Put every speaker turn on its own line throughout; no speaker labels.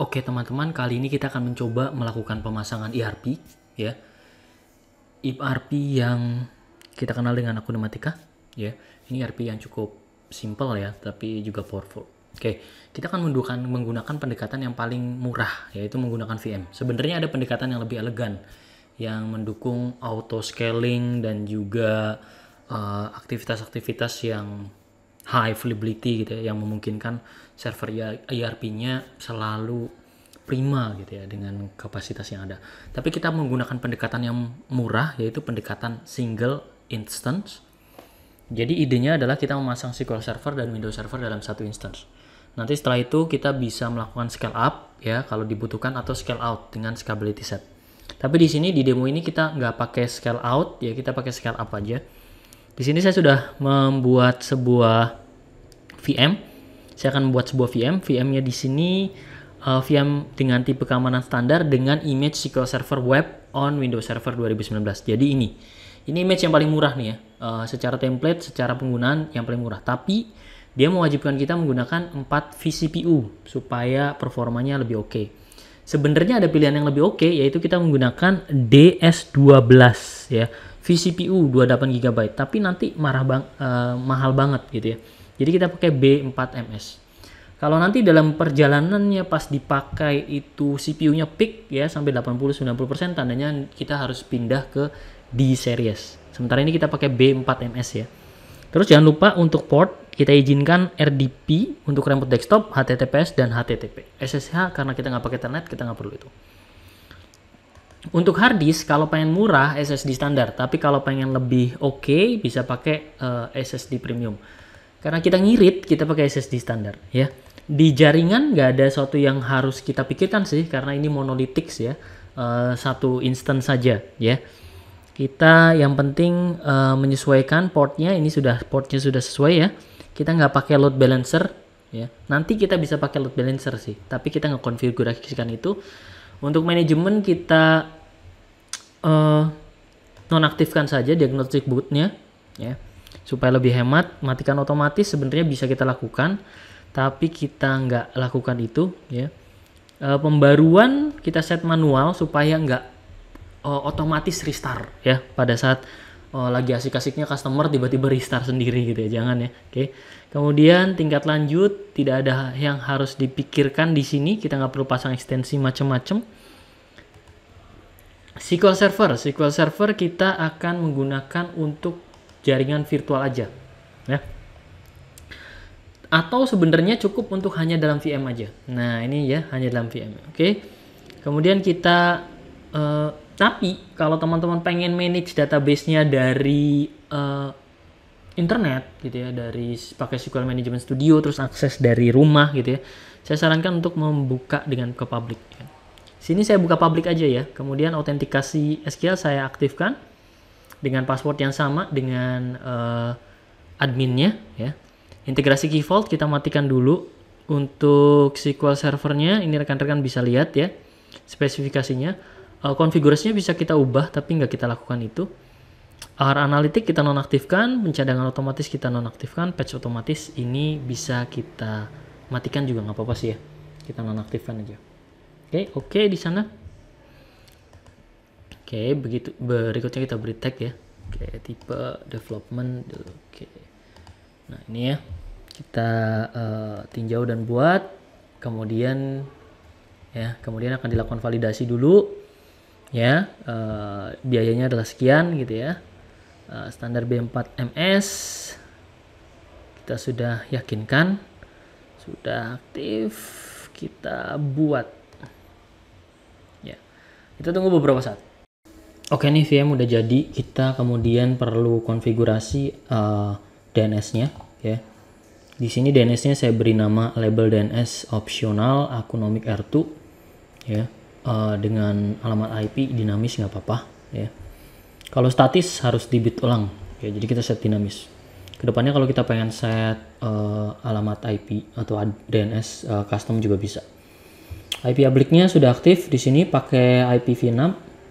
Oke teman-teman, kali ini kita akan mencoba melakukan pemasangan ERP ya. ERP yang kita kenal dengan akun matika ya. Ini ERP yang cukup simple ya, tapi juga powerful. Oke, kita akan menggunakan menggunakan pendekatan yang paling murah yaitu menggunakan VM. Sebenarnya ada pendekatan yang lebih elegan yang mendukung auto scaling dan juga eh, aktivitas-aktivitas uh, aktivitas -aktivitas yang high availability gitu ya yang memungkinkan server ERP-nya selalu prima gitu ya dengan kapasitas yang ada. Tapi kita menggunakan pendekatan yang murah yaitu pendekatan single instance. Jadi idenya adalah kita memasang SQL Server dan Windows Server dalam satu instance. Nanti setelah itu kita bisa melakukan scale up ya kalau dibutuhkan atau scale out dengan scalability set. Tapi di sini di demo ini kita nggak pakai scale out ya kita pakai scale up aja di sini saya sudah membuat sebuah VM. Saya akan membuat sebuah VM. VM-nya di sini uh, eh, VM dengan tipe keamanan standar dengan image SQL Server Web on Windows Server 2019. Jadi ini, ini image yang paling murah nih ya, uh, secara template, secara penggunaan yang paling murah. Tapi dia mewajibkan kita menggunakan 4 vCPU supaya performanya lebih oke. Okay. Sebenarnya ada pilihan yang lebih oke okay, yaitu kita menggunakan DS12 ya vCPU 28 GB tapi nanti marah bang, uh, mahal banget gitu ya. Jadi kita pakai B4MS. Kalau nanti dalam perjalanannya pas dipakai itu CPU-nya peak ya sampai 80-90% tandanya kita harus pindah ke D series. Sementara ini kita pakai B4MS ya. Terus jangan lupa untuk port kita izinkan RDP untuk remote desktop, HTTPS dan HTTP. SSH karena kita nggak pakai internet kita nggak perlu itu. Untuk hard disk kalau pengen murah SSD standar, tapi kalau pengen lebih oke okay, bisa pakai uh, eh, SSD premium. Karena kita ngirit, kita pakai SSD standar ya. Di jaringan nggak ada sesuatu yang harus kita pikirkan sih karena ini monolitik ya. Uh, satu instance saja ya. Kita yang penting uh, menyesuaikan portnya, ini sudah portnya sudah sesuai ya. Kita nggak pakai load balancer ya. Nanti kita bisa pakai load balancer sih, tapi kita ngekonfigurasikan itu untuk manajemen kita uh, nonaktifkan saja diagnostic bootnya ya supaya lebih hemat matikan otomatis sebenarnya bisa kita lakukan tapi kita nggak lakukan itu ya e, pembaruan kita set manual supaya nggak e, otomatis restart ya pada saat oh, lagi asik-asiknya customer tiba-tiba restart sendiri gitu ya jangan ya oke kemudian tingkat lanjut tidak ada yang harus dipikirkan di sini kita nggak perlu pasang ekstensi macam-macam SQL Server SQL Server kita akan menggunakan untuk jaringan virtual aja ya atau sebenarnya cukup untuk hanya dalam VM aja nah ini ya hanya dalam VM oke kemudian kita eh, tapi kalau teman-teman pengen manage database-nya dari uh, internet gitu ya dari pakai SQL Management Studio terus akses dari rumah gitu ya saya sarankan untuk membuka dengan ke public ya. sini saya buka public aja ya kemudian autentikasi SQL saya aktifkan dengan password yang sama dengan uh, adminnya ya integrasi key vault kita matikan dulu untuk SQL servernya ini rekan-rekan bisa lihat ya spesifikasinya uh, konfigurasinya bisa kita ubah tapi nggak kita lakukan itu R analitik kita nonaktifkan pencadangan otomatis kita nonaktifkan patch otomatis ini bisa kita matikan juga nggak apa-apa sih ya kita nonaktifkan aja oke okay, oke okay, di sana oke okay, begitu berikutnya kita beri tag ya oke okay, tipe development oke okay. nah ini ya kita uh, tinjau dan buat kemudian ya kemudian akan dilakukan validasi dulu ya uh, biayanya adalah sekian gitu ya uh, standar B4 MS kita sudah yakinkan sudah aktif kita buat ya kita tunggu beberapa saat oke nih VM udah jadi kita kemudian perlu konfigurasi uh, eh, DNS-nya ya di sini DNS-nya saya beri nama label DNS opsional Akunomic R2 ya Eh, dengan alamat IP dinamis nggak apa-apa ya. Kalau statis harus dibit ulang. ya jadi kita set dinamis. Kedepannya kalau kita pengen set uh, alamat IP atau DNS uh, eh, custom juga bisa. IP publicnya sudah aktif di sini pakai IPv6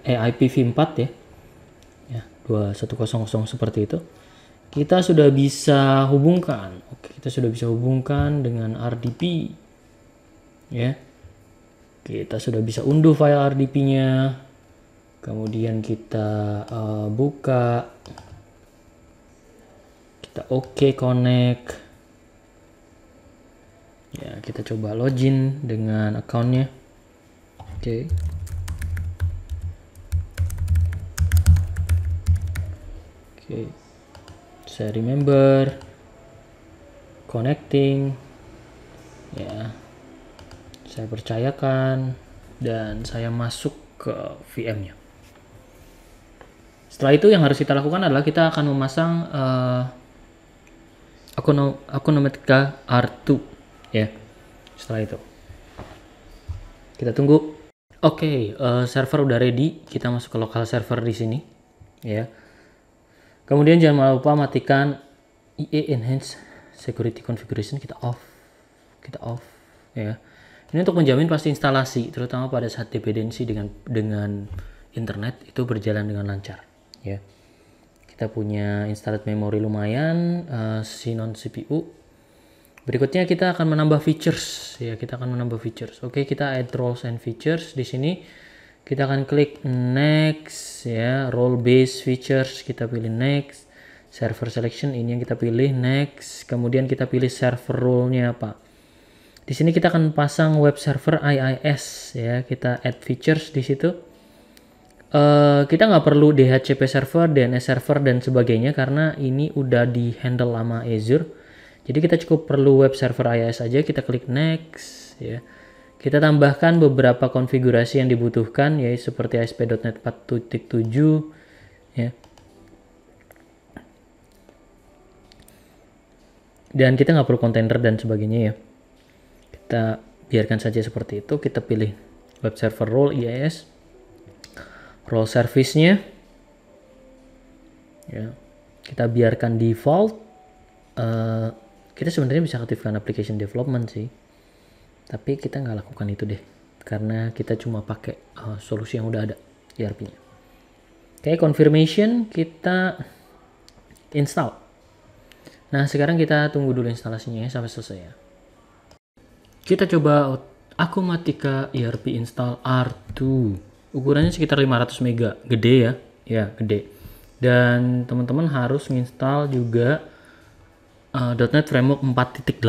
eh IPv4 ya. Ya, 2100 seperti itu. Kita sudah bisa hubungkan. Oke, kita sudah bisa hubungkan dengan RDP. Ya. Kita sudah bisa unduh file RDP-nya. Kemudian kita uh, buka. Kita oke okay connect. Ya, kita coba login dengan account-nya. Oke. Okay. Oke. Okay. Saya remember connecting. Ya. Yeah saya percayakan dan saya masuk ke VM-nya. Setelah itu yang harus kita lakukan adalah kita akan memasang uh, Akonometrika R2 ya. Setelah itu kita tunggu. Oke, okay, uh, eh, server udah ready. Kita masuk ke lokal server di sini ya. Kemudian jangan lupa matikan IE Enhance Security Configuration kita off. Kita off ya. Yeah ini untuk menjamin pasti instalasi, terutama pada saat dependensi dengan dengan internet itu berjalan dengan lancar, ya. Kita punya installed memory lumayan, uh, eh, Sinon CPU. Berikutnya kita akan menambah features, ya kita akan menambah features. Oke, kita add roles and features di sini. Kita akan klik next, ya role based features kita pilih next. Server selection ini yang kita pilih next. Kemudian kita pilih server role-nya apa? Di sini kita akan pasang web server IIS ya, kita add features di situ. Uh, kita nggak perlu DHCP server, DNS server dan sebagainya karena ini udah di handle sama Azure. Jadi kita cukup perlu web server IIS aja, kita klik next ya. Kita tambahkan beberapa konfigurasi yang dibutuhkan yaitu seperti ASP.NET 4.7 ya. Dan kita nggak perlu kontainer dan sebagainya ya kita biarkan saja seperti itu kita pilih web server role IIS role service-nya ya kita biarkan default uh, kita sebenarnya bisa aktifkan application development sih tapi kita nggak lakukan itu deh karena kita cuma pakai uh, solusi yang udah ada ERP-nya oke okay, confirmation kita install nah sekarang kita tunggu dulu instalasinya ya, sampai selesai ya kita coba aku Akumatica ERP install R2. Ukurannya sekitar 500 mega, gede ya. Ya, gede. Dan teman-teman harus install juga uh, .NET Framework 4.8.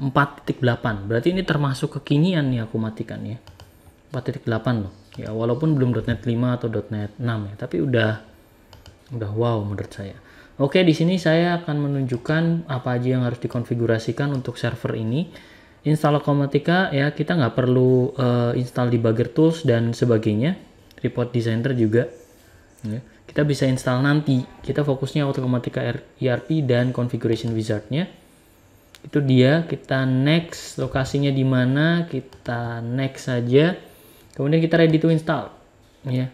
4.8. Berarti ini termasuk kekinian nih aku matikan ya. 4.8 loh. Ya, walaupun belum .NET 5 atau .NET 6 ya, tapi udah udah wow menurut saya. Oke, di sini saya akan menunjukkan apa aja yang harus dikonfigurasikan untuk server ini install Akomatika ya kita nggak perlu uh, install debugger tools dan sebagainya report designer juga ya. kita bisa install nanti kita fokusnya otomatika ERP dan configuration wizardnya itu dia kita next lokasinya di mana kita next saja kemudian kita ready to install ya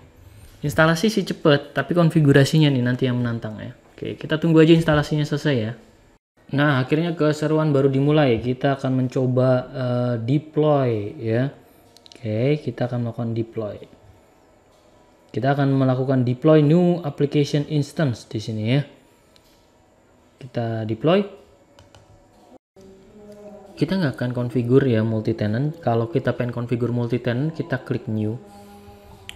instalasi sih cepet tapi konfigurasinya nih nanti yang menantang ya oke kita tunggu aja instalasinya selesai ya Nah, akhirnya keseruan baru dimulai. Kita akan mencoba uh, deploy ya. Oke, kita akan melakukan deploy. Kita akan melakukan deploy new application instance di sini ya. Kita deploy. Kita nggak akan configure ya multi tenant. Kalau kita pengen configure multi tenant, kita klik new.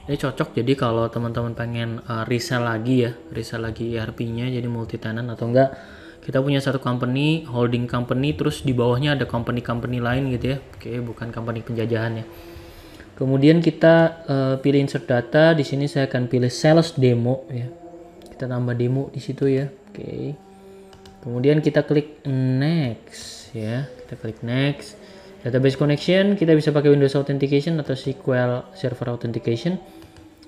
Ini cocok jadi kalau teman-teman pengen uh, resell lagi ya, resell lagi ERP-nya jadi multi tenant atau enggak kita punya satu company, holding company, terus di bawahnya ada company-company lain gitu ya. Oke, bukan company penjajahan ya. Kemudian kita uh, pilih insert data, di sini saya akan pilih sales demo ya. Kita tambah demo di situ ya. Oke. Kemudian kita klik next ya. Kita klik next. Database connection, kita bisa pakai Windows Authentication atau SQL Server Authentication.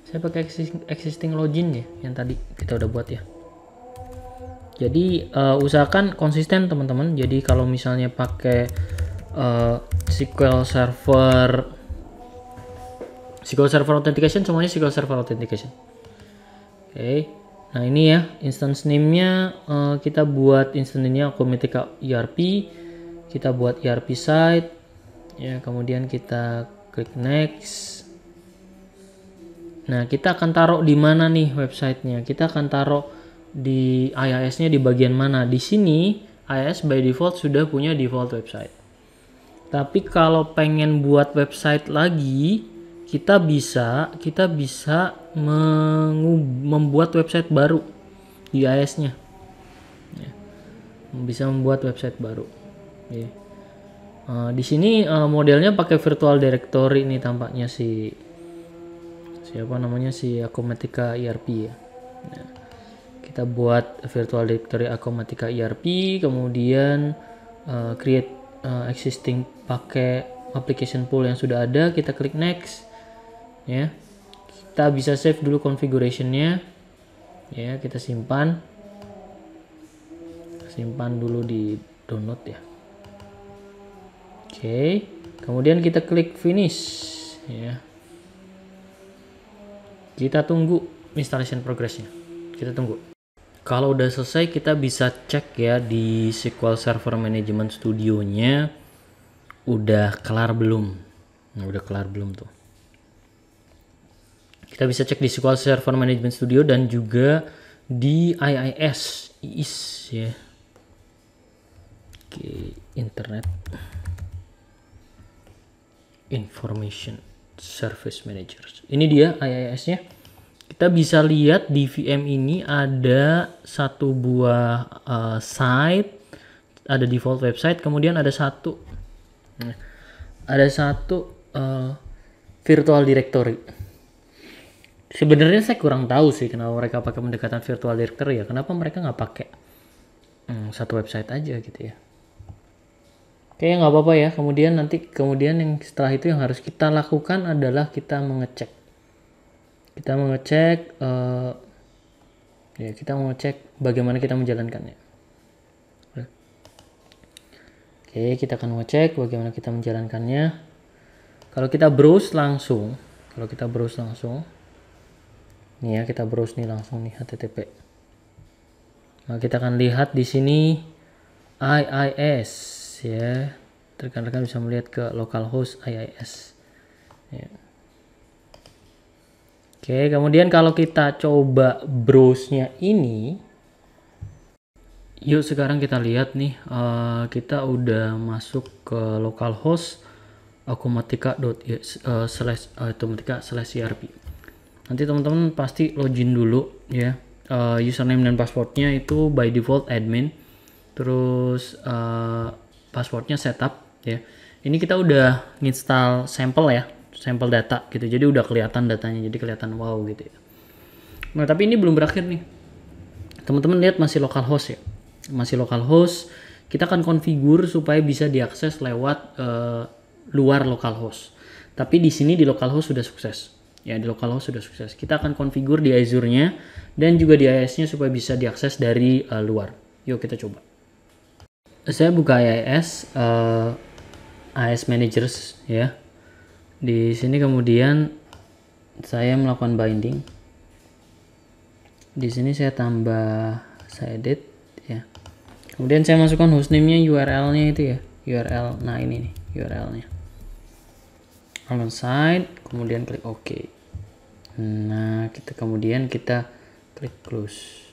Saya pakai existing login ya yang tadi kita udah buat ya. Jadi uh, usahakan konsisten teman-teman. Jadi kalau misalnya pakai uh, SQL Server SQL Server Authentication semuanya SQL Server Authentication. Oke. Okay. Nah, ini ya instance name-nya uh, kita buat instance name-nya ke ERP. Kita buat ERP site. Ya, kemudian kita klik next. Nah, kita akan taruh di mana nih websitenya? Kita akan taruh di IIS-nya di bagian mana. Di sini IIS by default sudah punya default website. Tapi kalau pengen buat website lagi, kita bisa kita bisa membuat website baru di IIS-nya. Ya. Bisa membuat website baru. Ya. Uh, di sini uh, modelnya pakai virtual directory ini tampaknya si siapa namanya si Akometika ERP ya. Nah kita buat virtual directory Akomatika ERP kemudian uh, create uh, existing pakai application pool yang sudah ada kita klik next ya kita bisa save dulu configurationnya ya kita simpan simpan dulu di download ya oke okay. kemudian kita klik finish ya kita tunggu installation progressnya kita tunggu kalau udah selesai kita bisa cek ya di SQL Server Management Studio-nya udah kelar belum. Nah, udah kelar belum tuh. Kita bisa cek di SQL Server Management Studio dan juga di IIS IIS ya. Oke, internet Information Service managers. Ini dia IIS-nya kita bisa lihat di VM ini ada satu buah uh, site, ada default website, kemudian ada satu ada satu uh, virtual directory. Sebenarnya saya kurang tahu sih kenapa mereka pakai pendekatan virtual directory ya. Kenapa mereka nggak pakai hmm, satu website aja gitu ya? Kayaknya nggak apa-apa ya. Kemudian nanti kemudian yang setelah itu yang harus kita lakukan adalah kita mengecek kita mau ngecek uh, ya kita mau bagaimana kita menjalankannya oke kita akan ngecek bagaimana kita menjalankannya kalau kita browse langsung kalau kita browse langsung nih ya kita browse nih langsung nih http nah kita akan lihat di sini IIS ya rekan-rekan bisa melihat ke localhost IIS ya. Oke, kemudian kalau kita coba browse-nya ini, yuk sekarang kita lihat nih, uh, kita udah masuk ke localhost akumatika dot uh, eh, slash eh, automatika slash Nanti teman-teman pasti login dulu ya, uh, username dan passwordnya itu by default admin, terus uh, passwordnya setup ya. Ini kita udah install sampel ya, sampel data gitu jadi udah kelihatan datanya jadi kelihatan wow gitu ya nah tapi ini belum berakhir nih teman-teman lihat masih host ya masih host kita akan konfigur supaya bisa diakses lewat uh, luar host. tapi di sini di host sudah sukses ya di host sudah sukses kita akan konfigur di Azure-nya dan juga di IIS-nya supaya bisa diakses dari uh, luar yuk kita coba saya buka IIS uh, eh, AS Managers ya di sini kemudian saya melakukan binding di sini saya tambah saya edit ya kemudian saya masukkan hostname-nya URL-nya itu ya URL nah ini nih URL-nya on side kemudian klik OK nah kita kemudian kita klik close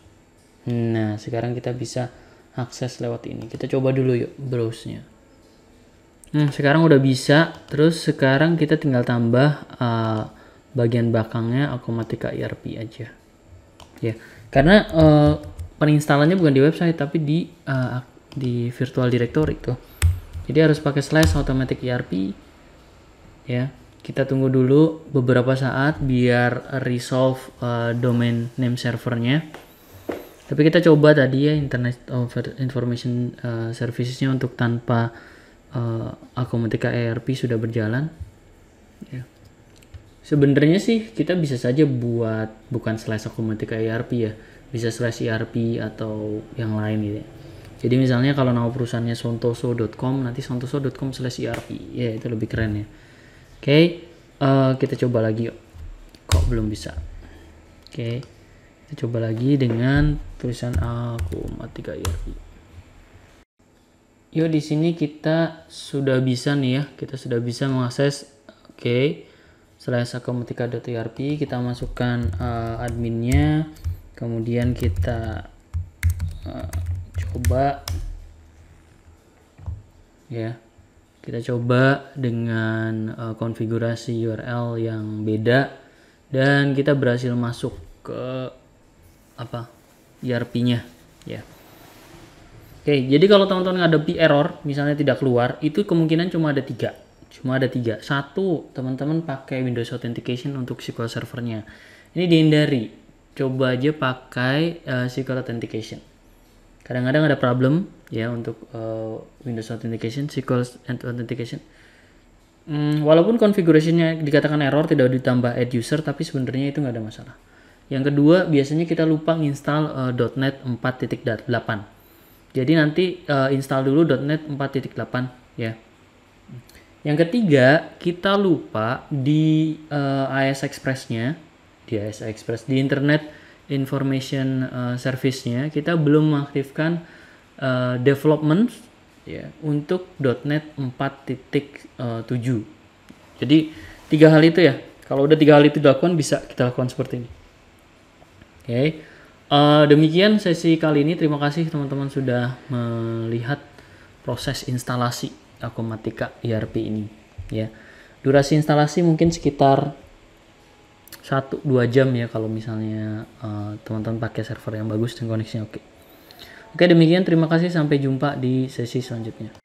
nah sekarang kita bisa akses lewat ini kita coba dulu yuk browse-nya Nah, sekarang udah bisa. Terus sekarang kita tinggal tambah uh, bagian belakangnya Akomatika ERP aja. Ya, karena uh, eh, peninstalannya bukan di website tapi di uh, di virtual directory tuh. Jadi harus pakai slash automatic ERP. Ya, kita tunggu dulu beberapa saat biar resolve uh, domain name servernya. Tapi kita coba tadi ya Internet of oh, Information uh, Servicesnya untuk tanpa uh, eh, Akomatika ERP sudah berjalan. Ya. Sebenarnya sih kita bisa saja buat bukan slash Akomatika ERP ya, bisa slash ERP atau yang lain gitu. Ya. Jadi misalnya kalau nama perusahaannya sontoso.com nanti sontoso.com slash ERP ya itu lebih keren ya. Oke, okay. uh, eh, kita coba lagi yuk. Kok belum bisa? Oke, okay. kita coba lagi dengan tulisan akumatika ERP. Yo di sini kita sudah bisa nih ya, kita sudah bisa mengakses oke. Okay. selain YRP kita masukkan uh, adminnya, kemudian kita uh, coba ya. Kita coba dengan uh, konfigurasi URL yang beda dan kita berhasil masuk ke apa? IRP-nya e ya. Yeah. Oke, jadi kalau teman-teman ngadepi error, misalnya tidak keluar, itu kemungkinan cuma ada tiga. Cuma ada tiga. Satu, teman-teman pakai Windows Authentication untuk SQL Servernya. Ini dihindari. Coba aja pakai uh, SQL Authentication. Kadang-kadang ada problem ya untuk uh, Windows Authentication, SQL Authentication. Hmm, walaupun konfigurasinya dikatakan error, tidak ditambah add user, tapi sebenarnya itu nggak ada masalah. Yang kedua, biasanya kita lupa install uh, eh, .NET 4.8 jadi nanti uh, install dulu .NET 4.8 ya. Yang ketiga, kita lupa di uh, eh, AS Express-nya, di AS Express, di Internet Information uh, Service-nya, kita belum mengaktifkan uh, development ya untuk .NET 4.7. Jadi tiga hal itu ya. Kalau udah tiga hal itu dilakukan bisa kita lakukan seperti ini. Oke. Okay. Uh, demikian sesi kali ini. Terima kasih teman-teman sudah melihat proses instalasi akumatika ERP ini. Ya, durasi instalasi mungkin sekitar 1-2 jam ya kalau misalnya eh, teman-teman uh, pakai server yang bagus dan koneksinya oke. Oke demikian terima kasih sampai jumpa di sesi selanjutnya.